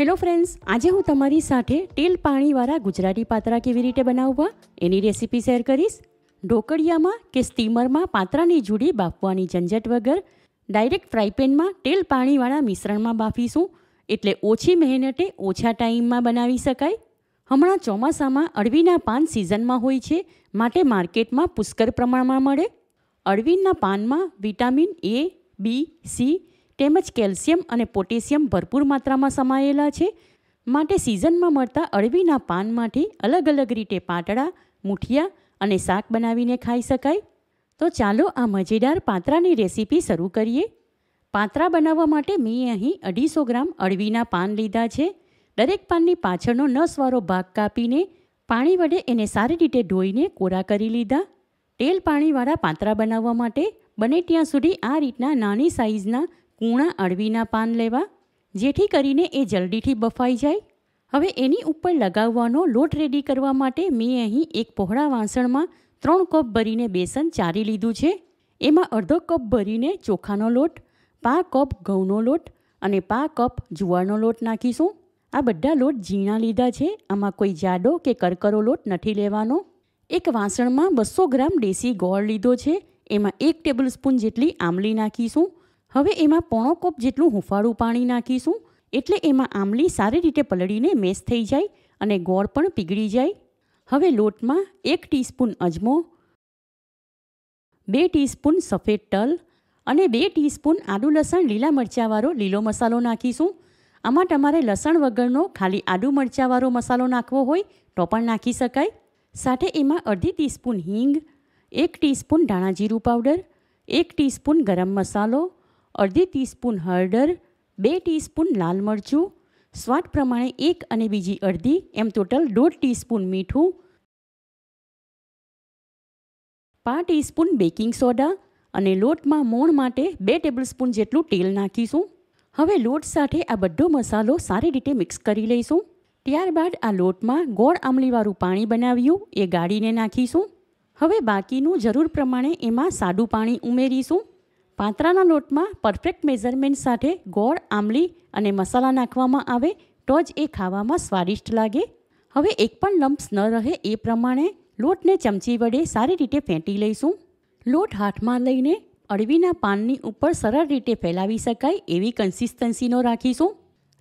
hello friends આજે હું તમારી સાથે તેલ પાણીવાળા ગુજરાતી પાત્રા કેવી રીતે બનાવવા એની રેસીપી શેર કરીશ ઢોકળિયામાં કે સ્ટીમરમાં પાત્રાની જુડી બાફવાની ઝંઝટ વગર ડાયરેક્ટ ફ્રાયપેનમાં તેલ પાણીવાળા મિશ્રણમાં બાફીશું એટલે ઓછી મહેનતે ઓછા ટાઈમમાં બનાવી શકાય હમણાં ચોમાસામાં અળવીના પાન સિઝનમાં હોય છે માટે માર્કેટમાં પુષ્કળ પ્રમાણમાં મળે અળવીના પાનમાં વિટામિન એ બી સી તેમજ કેલ્શિયમ અને પોટેશિયમ ભરપૂર માત્રામાં સમાયેલા છે માટે સિઝનમાં મળતા અળવીના પાનમાંથી અલગ અલગ રીતે પાતળા મુઠિયા અને શાક બનાવીને ખાઈ શકાય તો ચાલો આ મજેદાર પાત્રાની રેસીપી શરૂ કરીએ પાત્રા બનાવવા માટે મેં અહીં અઢીસો ગ્રામ અળવીના પાન લીધા છે દરેક પાનની પાછળનો નસવાળો ભાગ કાપીને પાણી વડે એને સારી રીતે ધોઈને કોરા કરી લીધા તેલ પાણીવાળા પાત્રા બનાવવા માટે બને ત્યાં સુધી આ રીતના નાની સાઇઝના કૂણા અળવીના પાન લેવા જેથી કરીને એ જલ્દીથી બફાઈ જાય હવે એની ઉપર લગાવવાનો લોટ રેડી કરવા માટે મેં અહીં એક પહોળા વાસણમાં ત્રણ કપ ભરીને બેસન ચારી લીધું છે એમાં અડધો કપ ભરીને ચોખાનો લોટ પા કપ ઘઉંનો લોટ અને પા કપ જુવારનો લોટ નાખીશું આ બધા લોટ ઝીણા લીધા છે આમાં કોઈ જાડો કે કરકરો લોટ નથી લેવાનો એક વાસણમાં બસો ગ્રામ દેશી ગોળ લીધો છે એમાં એક ટેબલ સ્પૂન જેટલી આમલી નાખીશું હવે એમાં પોણો કપ જેટલું હુંફાળું પાણી નાખીશું એટલે એમાં આમલી સારી રીતે પલળીને મેશ થઈ જાય અને ગોળ પણ પીગળી જાય હવે લોટમાં એક ટીસ્પૂન અજમો બે ટીસ્પૂન સફેદ તલ અને બે ટીસ્પૂન આદુ લસણ લીલા મરચાંવાળો લીલો મસાલો નાખીશું આમાં તમારે લસણ વગરનો ખાલી આદુ મરચાંવાળો મસાલો નાખવો હોય તો પણ નાખી શકાય સાથે એમાં અડધી ટીસ્પૂન હિંગ એક ટીસ્પૂન ધાણા જીરું પાવડર એક ટીસ્પૂન ગરમ મસાલો અડધી ટીસ્પૂન હળદર બે ટીસ્પૂન લાલ મરચું સ્વાદ પ્રમાણે એક અને બીજી અડધી એમ ટોટલ દોઢ ટીસ્પૂન મીઠું પા ટીસ્પૂન બેકિંગ સોડા અને લોટમાં મોણ માટે બે ટેબલસ્પૂન જેટલું તેલ નાખીશું હવે લોટ સાથે આ બધો મસાલો સારી રીતે મિક્સ કરી લઈશું ત્યારબાદ આ લોટમાં ગોળ આમલીવાળું પાણી બનાવ્યું એ ગાળીને નાખીશું હવે બાકીનું જરૂર પ્રમાણે એમાં સાદું પાણી ઉમેરીશું પાંતરાના લોટમાં પરફેક્ટ મેઝરમેન્ટ સાથે ગોળ આમલી અને મસાલા નાખવામાં આવે તો જ એ ખાવામાં સ્વાદિષ્ટ લાગે હવે એક પણ લમ્પ્સ ન રહે એ પ્રમાણે લોટને ચમચી વડે સારી રીતે ફેંટી લઈશું લોટ હાથમાં લઈને અળવીના પાનની ઉપર સરળ રીતે ફેલાવી શકાય એવી કન્સિસ્ટન્સીનો રાખીશું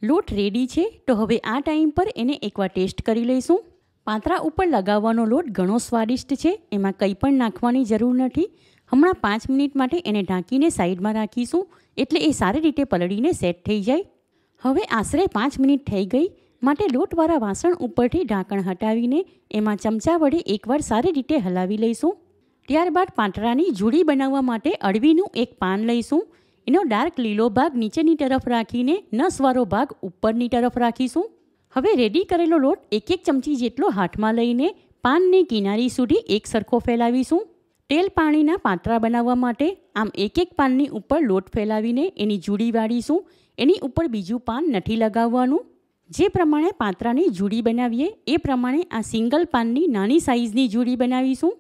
લોટ રેડી છે તો હવે આ ટાઈમ પર એને એકવાર ટેસ્ટ કરી લઈશું પાંતરા ઉપર લગાવવાનો લોટ ઘણો સ્વાદિષ્ટ છે એમાં કંઈ પણ નાખવાની જરૂર નથી હમણાં પાંચ મિનિટ માટે એને ઢાંકીને સાઈડમાં રાખીશું એટલે એ સારી રીતે પલળીને સેટ થઈ જાય હવે આશરે પાંચ મિનિટ થઈ ગઈ માટે લોટવાળા વાસણ ઉપરથી ઢાંકણ હટાવીને એમાં ચમચા વડે એકવાર સારી રીતે હલાવી લઈશું ત્યારબાદ પાંતરાની જુડી બનાવવા માટે અળવીનું એક પાન લઈશું એનો ડાર્ક લીલો ભાગ નીચેની તરફ રાખીને નસવાળો ભાગ ઉપરની તરફ રાખીશું હવે રેડી કરેલો લોટ એક એક ચમચી જેટલો હાથમાં લઈને પાનની કિનારી સુધી એક સરખો ફેલાવીશું તેલ પાણીના પાત્રા બનાવવા માટે આમ એક એક પાનની ઉપર લોટ ફેલાવીને એની જુડી વાળીશું એની ઉપર બીજું પાન નથી લગાવવાનું જે પ્રમાણે પાત્રાની જુડી બનાવીએ એ પ્રમાણે આ સિંગલ પાનની નાની સાઇઝની જુડી બનાવીશું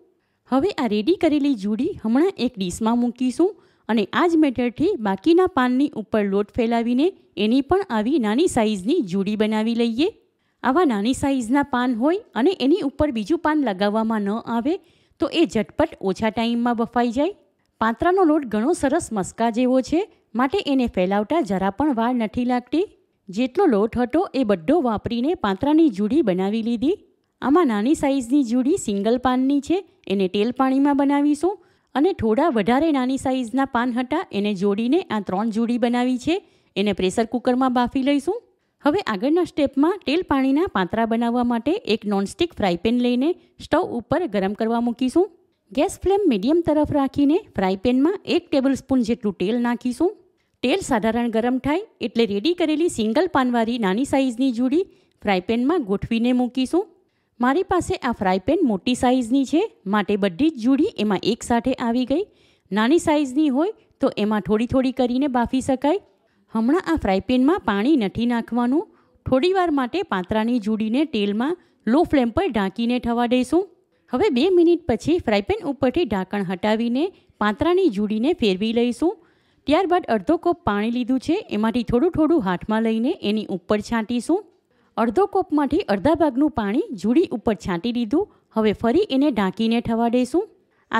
હવે આ રેડી કરેલી જુડી હમણાં એક ડીશમાં મૂકીશું અને આ જ મેથડથી બાકીના પાનની ઉપર લોટ ફેલાવીને એની પણ આવી નાની સાઇઝની જુડી બનાવી લઈએ આવા નાની સાઇઝના પાન હોય અને એની ઉપર બીજું પાન લગાવવામાં ન આવે તો એ ઝટપટ ઓછા ટાઈમમાં બફાઈ જાય પાંતરાનો લોટ ઘણો સરસ મસ્કા જેવો છે માટે એને ફેલાવતા જરા પણ વાર નથી લાગતી જેટલો લોટ હતો એ બધો વાપરીને પાંતરાની જુડી બનાવી લીધી આમાં નાની સાઇઝની જુડી સિંગલ પાનની છે એને તેલ પાણીમાં બનાવીશું અને થોડા વધારે નાની સાઇઝના પાન હતા એને જોડીને આ ત્રણ જુડી બનાવી છે એને પ્રેશર કુકરમાં બાફી લઈશું હવે આગળના સ્ટેપમાં તેલ પાણીના પાત્રા બનાવવા માટે એક નોનસ્ટિક ફ્રાય પેન લઈને સ્ટવ ઉપર ગરમ કરવા મૂકીશું ગેસ ફ્લેમ મીડિયમ તરફ રાખીને ફ્રાય પેનમાં એક સ્પૂન જેટલું તેલ નાખીશું તેલ સાધારણ ગરમ થાય એટલે રેડી કરેલી સિંગલ પાનવાળી નાની સાઇઝની જુડી ફ્રાય પેનમાં ગોઠવીને મૂકીશું મારી પાસે આ ફ્રાય પેન મોટી સાઇઝની છે માટે બધી જ જુડી એમાં એકસાથે આવી ગઈ નાની સાઇઝની હોય તો એમાં થોડી થોડી કરીને બાફી શકાય હમણાં આ ફ્રાયપેનમાં પાણી નથી નાખવાનું થોડીવાર માટે પાત્રાની જુડીને તેલમાં લો ફ્લેમ પર ઢાંકીને થવા દઈશું હવે બે મિનિટ પછી ફ્રાયપેન ઉપરથી ઢાંકણ હટાવીને પાત્રાની જુડીને ફેરવી લઈશું ત્યારબાદ અડધો કપ પાણી લીધું છે એમાંથી થોડું થોડું હાથમાં લઈને એની ઉપર છાંટીશું અડધો કપમાંથી અડધા ભાગનું પાણી જુડી ઉપર છાંટી દીધું હવે ફરી એને ઢાંકીને થવા દઈશું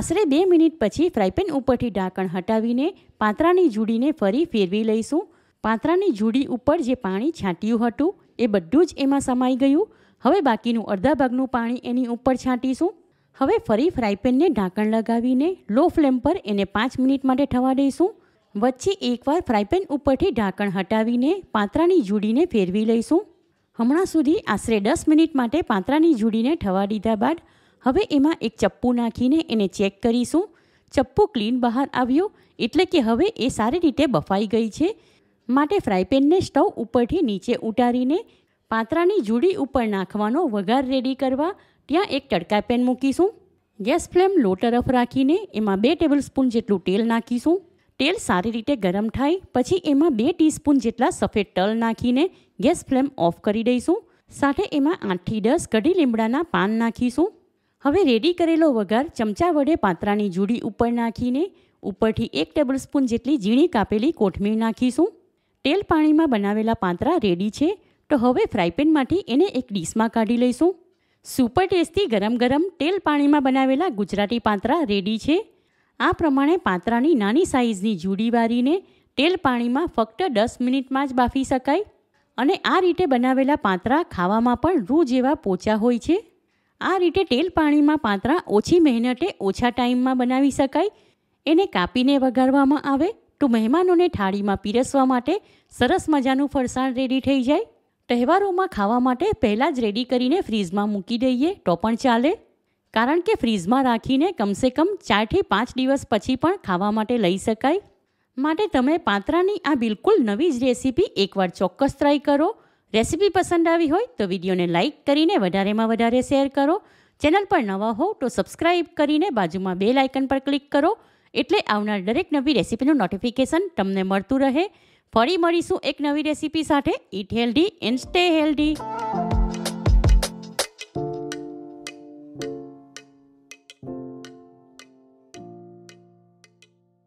આશરે બે મિનિટ પછી ફ્રાયપેન ઉપરથી ઢાંકણ હટાવીને પાત્રાની જુડીને ફરી ફેરવી લઈશું પાંતરાની જુડી ઉપર જે પાણી છાંટ્યું હતું એ બધું જ એમાં સમાઈ ગયું હવે બાકીનું અડધા ભાગનું પાણી એની ઉપર છાંટીશું હવે ફરી ફ્રાયપેનને ઢાંકણ લગાવીને લો ફ્લેમ પર એને પાંચ મિનિટ માટે થવા દઈશું વચ્ચે એકવાર ફ્રાયપેન ઉપરથી ઢાંકણ હટાવીને પાંતરાની જુડીને ફેરવી લઈશું હમણાં સુધી આશરે દસ મિનિટ માટે પાંતરાની જુડીને ઠવા દીધા બાદ હવે એમાં એક ચપ્પુ નાખીને એને ચેક કરીશું ચપ્પુ ક્લીન બહાર આવ્યું એટલે કે હવે એ સારી રીતે બફાઈ ગઈ છે માટે ફ્રાયપેનને સ્ટવ ઉપરથી નીચે ઉતારીને પાત્રાની જુડી ઉપર નાખવાનો વઘાર રેડી કરવા ત્યાં એક તડકા પેન મૂકીશું ગેસ ફ્લેમ લો તરફ રાખીને એમાં બે ટેબલસ્પૂન જેટલું તેલ નાખીશું તેલ સારી રીતે ગરમ થાય પછી એમાં બે ટીસ્પૂન જેટલા સફેદ તલ નાખીને ગેસ ફ્લેમ ઓફ કરી દઈશું સાથે એમાં આઠથી દસ કઢી લીમડાના પાન નાખીશું હવે રેડી કરેલો વઘાર ચમચા વડે પાત્રાની જુડી ઉપર નાખીને ઉપરથી એક ટેબલસ્પૂન જેટલી ઝીણી કાપેલી કોથમીર નાખીશું તેલ પાણીમાં બનાવેલા પાંતરા રેડી છે તો હવે ફ્રાયપેનમાંથી એને એક ડીશમાં કાઢી લઈશું સુપર ટેસ્ટી ગરમ ગરમ તેલ પાણીમાં બનાવેલા ગુજરાતી પાંતરા રેડી છે આ પ્રમાણે પાંતરાની નાની સાઇઝની જુડી વારીને તેલ પાણીમાં ફક્ત દસ મિનિટમાં જ બાફી શકાય અને આ રીતે બનાવેલા પાંતરા ખાવામાં પણ રૂ જેવા પોચા હોય છે આ રીતે તેલ પાણીમાં પાંતરા ઓછી મહેનતે ઓછા ટાઈમમાં બનાવી શકાય એને કાપીને વઘારવામાં આવે તો મહેમાનોને થાળીમાં પીરસવા માટે સરસ મજાનું ફરસાણ રેડી થઈ જાય તહેવારોમાં ખાવા માટે પહેલાં જ રેડી કરીને ફ્રીજમાં મૂકી દઈએ તો પણ ચાલે કારણ કે ફ્રીજમાં રાખીને કમસે કમ ચારથી પાંચ દિવસ પછી પણ ખાવા માટે લઈ શકાય માટે તમે પાત્રાની આ બિલકુલ નવી જ રેસીપી એકવાર ચોક્કસ ટ્રાય કરો રેસીપી પસંદ આવી હોય તો વિડીયોને લાઇક કરીને વધારેમાં વધારે શેર કરો ચેનલ પર નવા હો તો સબસ્ક્રાઈબ કરીને બાજુમાં બે લાઇકન પર ક્લિક કરો એટલે આવનાર દરેક નવી રેસીપીનું નોટિફિકેશન તમને મળતું રહે ફરી મળીશું એક નવી રેસીપી સાથે eat healthy and stay healthy